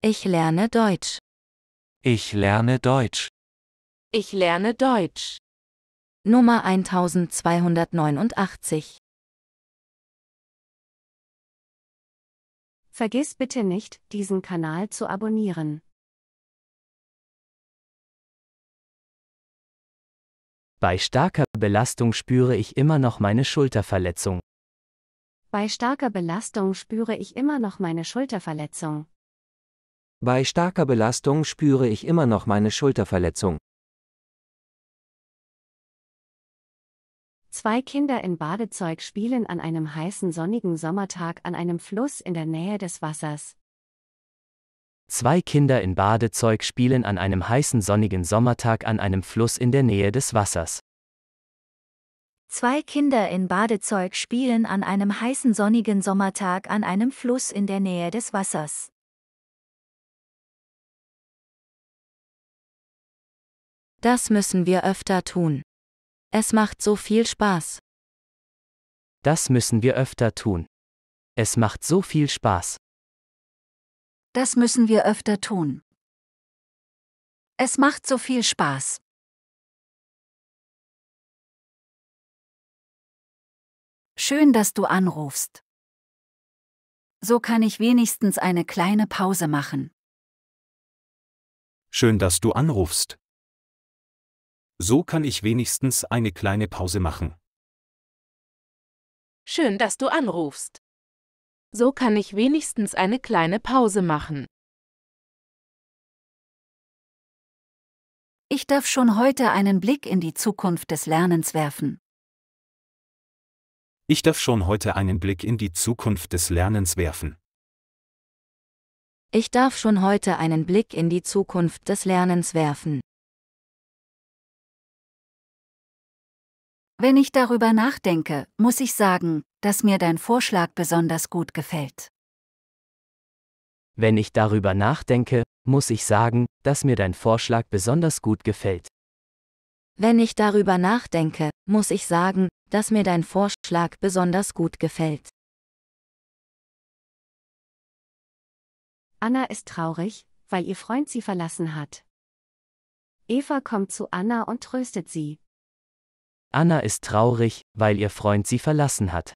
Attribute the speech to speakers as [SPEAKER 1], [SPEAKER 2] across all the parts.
[SPEAKER 1] Ich lerne Deutsch.
[SPEAKER 2] Ich lerne Deutsch.
[SPEAKER 1] Ich lerne Deutsch. Nummer 1289. Vergiss bitte nicht, diesen Kanal zu abonnieren.
[SPEAKER 2] Bei starker
[SPEAKER 3] Belastung spüre ich immer noch meine Schulterverletzung.
[SPEAKER 1] Bei starker
[SPEAKER 4] Belastung spüre ich immer noch meine Schulterverletzung.
[SPEAKER 3] Bei starker Belastung spüre ich immer noch meine Schulterverletzung.
[SPEAKER 4] Zwei Kinder in Badezeug spielen an einem heißen sonnigen Sommertag an einem Fluss in der Nähe des Wassers.
[SPEAKER 3] Zwei Kinder in Badezeug spielen an einem heißen sonnigen Sommertag an einem Fluss in der Nähe des Wassers.
[SPEAKER 5] Zwei Kinder in Badezeug spielen an einem heißen sonnigen
[SPEAKER 1] Sommertag an einem Fluss in der Nähe des Wassers. Das müssen wir öfter tun. Es macht so viel Spaß.
[SPEAKER 3] Das müssen wir öfter tun. Es macht so viel Spaß.
[SPEAKER 1] Das müssen wir öfter tun. Es macht so viel Spaß. Schön, dass du anrufst. So kann ich wenigstens eine kleine Pause machen.
[SPEAKER 2] Schön, dass du anrufst. So kann ich wenigstens eine kleine Pause machen.
[SPEAKER 1] Schön, dass du anrufst. So kann ich wenigstens eine kleine Pause machen. Ich darf schon heute einen Blick in die Zukunft des Lernens werfen.
[SPEAKER 6] Ich darf schon heute einen Blick in die Zukunft des Lernens werfen.
[SPEAKER 1] Ich darf schon heute einen Blick in die Zukunft des Lernens werfen. Wenn ich darüber nachdenke, muss ich sagen, dass mir dein Vorschlag besonders gut gefällt.
[SPEAKER 3] Wenn ich darüber nachdenke, muss ich sagen, dass mir dein Vorschlag besonders gut gefällt.
[SPEAKER 5] Wenn ich darüber nachdenke,
[SPEAKER 1] muss ich sagen, dass mir dein Vorschlag besonders gut gefällt. Anna ist traurig, weil ihr Freund sie verlassen hat. Eva kommt zu Anna und tröstet sie.
[SPEAKER 3] Anna ist traurig, weil ihr Freund sie verlassen hat.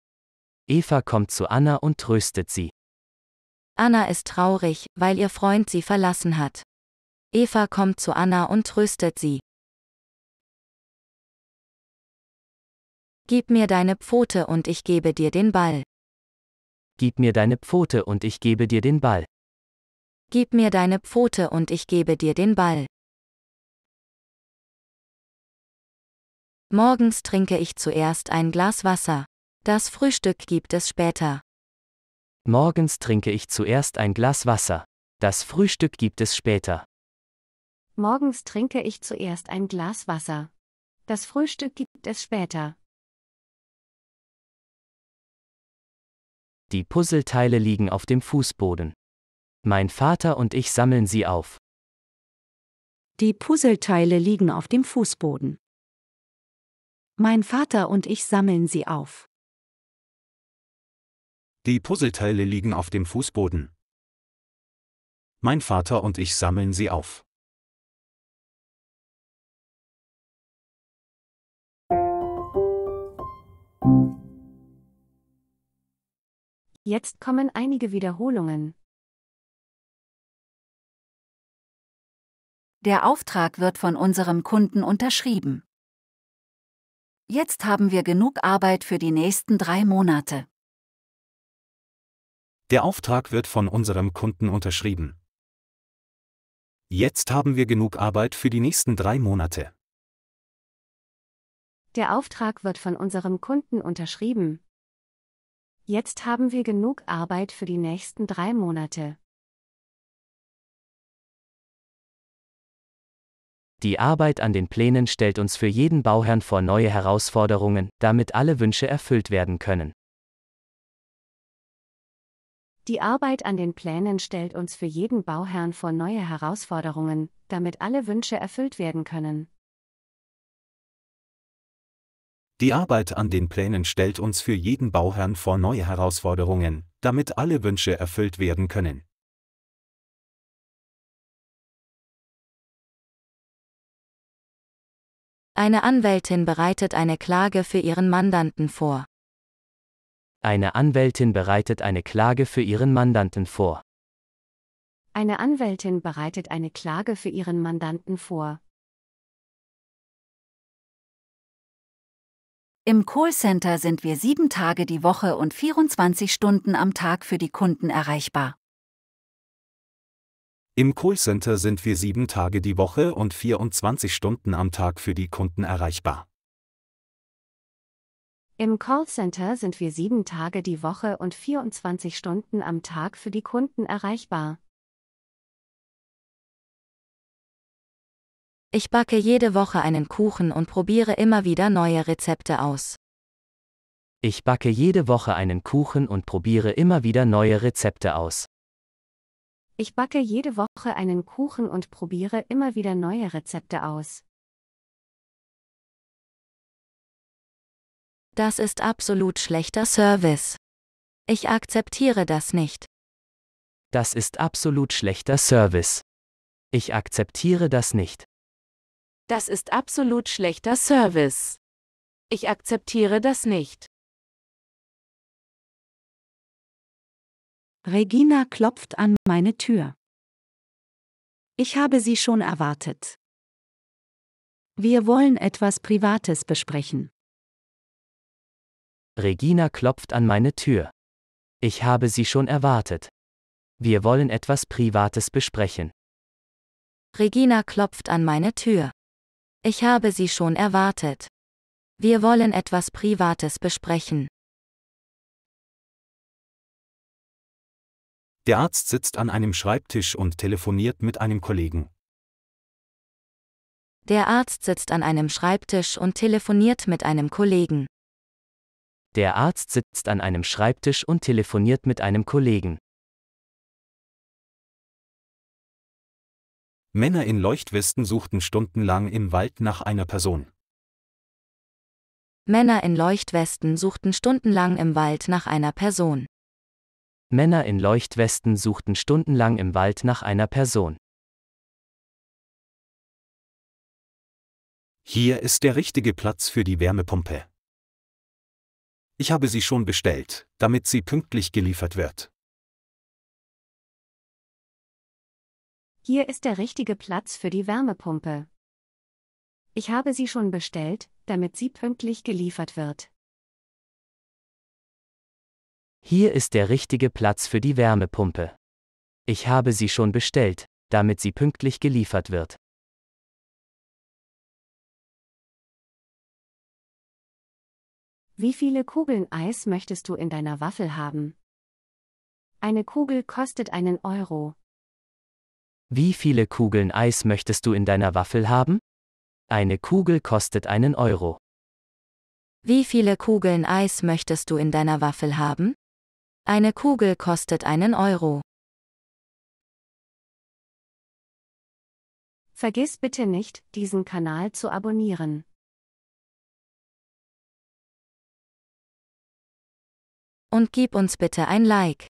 [SPEAKER 3] Eva kommt zu Anna und tröstet sie.
[SPEAKER 1] Anna ist traurig, weil ihr Freund sie verlassen hat. Eva kommt zu Anna und tröstet sie. Gib mir deine Pfote und ich gebe dir den Ball.
[SPEAKER 3] Gib mir deine Pfote und ich gebe dir den Ball.
[SPEAKER 1] Gib mir deine Pfote und ich gebe dir den Ball. Morgens trinke ich zuerst ein Glas Wasser. Das Frühstück gibt es später.
[SPEAKER 3] Morgens trinke ich zuerst ein Glas Wasser. Das Frühstück gibt es später.
[SPEAKER 1] Morgens trinke ich zuerst ein Glas Wasser. Das Frühstück gibt es später.
[SPEAKER 3] Die Puzzleteile liegen auf dem Fußboden. Mein Vater und ich sammeln sie auf.
[SPEAKER 1] Die Puzzleteile liegen auf dem Fußboden. Mein Vater und ich sammeln sie auf.
[SPEAKER 6] Die Puzzleteile liegen auf dem Fußboden. Mein Vater und ich sammeln
[SPEAKER 2] sie auf.
[SPEAKER 1] Jetzt kommen einige Wiederholungen. Der Auftrag wird von unserem Kunden unterschrieben. Jetzt haben wir genug Arbeit für die nächsten drei Monate.
[SPEAKER 6] Der Auftrag wird von unserem Kunden unterschrieben. Jetzt haben wir genug Arbeit für die nächsten drei Monate.
[SPEAKER 4] Der Auftrag wird von unserem Kunden unterschrieben. Jetzt haben wir genug
[SPEAKER 1] Arbeit für die nächsten drei Monate.
[SPEAKER 3] Die Arbeit an den Plänen stellt uns für jeden Bauherrn vor neue Herausforderungen, damit alle Wünsche erfüllt werden können.
[SPEAKER 4] Die Arbeit an den Plänen stellt uns für jeden Bauherrn vor neue Herausforderungen, damit alle Wünsche erfüllt werden können.
[SPEAKER 6] Die Arbeit an den Plänen stellt uns für jeden Bauherrn vor neue Herausforderungen, damit alle Wünsche erfüllt werden können.
[SPEAKER 1] Eine Anwältin bereitet eine Klage für ihren Mandanten vor.
[SPEAKER 3] Eine Anwältin bereitet eine Klage für ihren Mandanten vor.
[SPEAKER 4] Eine Anwältin bereitet eine
[SPEAKER 1] Klage für ihren Mandanten vor. Im Callcenter sind wir sieben Tage die Woche und 24 Stunden am Tag für die Kunden erreichbar.
[SPEAKER 6] Im Callcenter sind wir sieben Tage die Woche und 24 Stunden am Tag für die Kunden erreichbar.
[SPEAKER 4] Im Callcenter sind wir sieben Tage die Woche und 24 Stunden am Tag für die Kunden erreichbar. Ich backe jede Woche einen Kuchen und probiere immer wieder
[SPEAKER 3] neue Rezepte aus. Ich backe jede Woche einen Kuchen und probiere immer wieder neue Rezepte aus.
[SPEAKER 4] Ich backe jede Woche einen Kuchen und
[SPEAKER 1] probiere immer wieder neue Rezepte aus. Das ist absolut schlechter Service. Ich akzeptiere das nicht.
[SPEAKER 3] Das ist absolut schlechter Service. Ich akzeptiere das nicht.
[SPEAKER 1] Das ist absolut schlechter Service. Ich akzeptiere das nicht. Regina klopft an meine Tür. Ich habe sie schon erwartet. Wir wollen etwas Privates besprechen.
[SPEAKER 3] Regina klopft an meine Tür. Ich habe sie schon erwartet. Wir wollen etwas Privates besprechen.
[SPEAKER 1] Regina klopft an meine Tür. Ich habe sie schon erwartet. Wir wollen etwas Privates besprechen.
[SPEAKER 6] Der Arzt sitzt an einem Schreibtisch und telefoniert mit einem Kollegen.
[SPEAKER 5] Der Arzt sitzt an einem Schreibtisch und telefoniert
[SPEAKER 1] mit einem Kollegen.
[SPEAKER 3] Der Arzt sitzt an einem Schreibtisch und telefoniert
[SPEAKER 2] mit einem Kollegen.
[SPEAKER 6] Männer in Leuchtwesten suchten stundenlang im Wald nach einer Person.
[SPEAKER 5] Männer in Leuchtwesten suchten stundenlang im Wald nach einer Person.
[SPEAKER 3] Männer in Leuchtwesten suchten stundenlang im Wald nach einer Person.
[SPEAKER 2] Hier ist der richtige Platz für die Wärmepumpe. Ich habe sie schon bestellt, damit sie pünktlich geliefert wird.
[SPEAKER 1] Hier ist der richtige Platz für die Wärmepumpe. Ich habe sie schon bestellt, damit sie
[SPEAKER 4] pünktlich geliefert wird.
[SPEAKER 3] Hier ist der richtige Platz für die Wärmepumpe. Ich habe sie schon bestellt, damit sie pünktlich
[SPEAKER 2] geliefert wird.
[SPEAKER 1] Wie viele Kugeln Eis möchtest du in deiner Waffel haben?
[SPEAKER 4] Eine Kugel kostet einen Euro.
[SPEAKER 3] Wie viele Kugeln Eis möchtest du in deiner Waffel haben? Eine Kugel kostet einen Euro.
[SPEAKER 1] Wie viele Kugeln Eis möchtest du in deiner Waffel haben? Eine Kugel kostet einen Euro. Vergiss bitte nicht, diesen Kanal zu abonnieren. Und gib uns bitte ein
[SPEAKER 2] Like.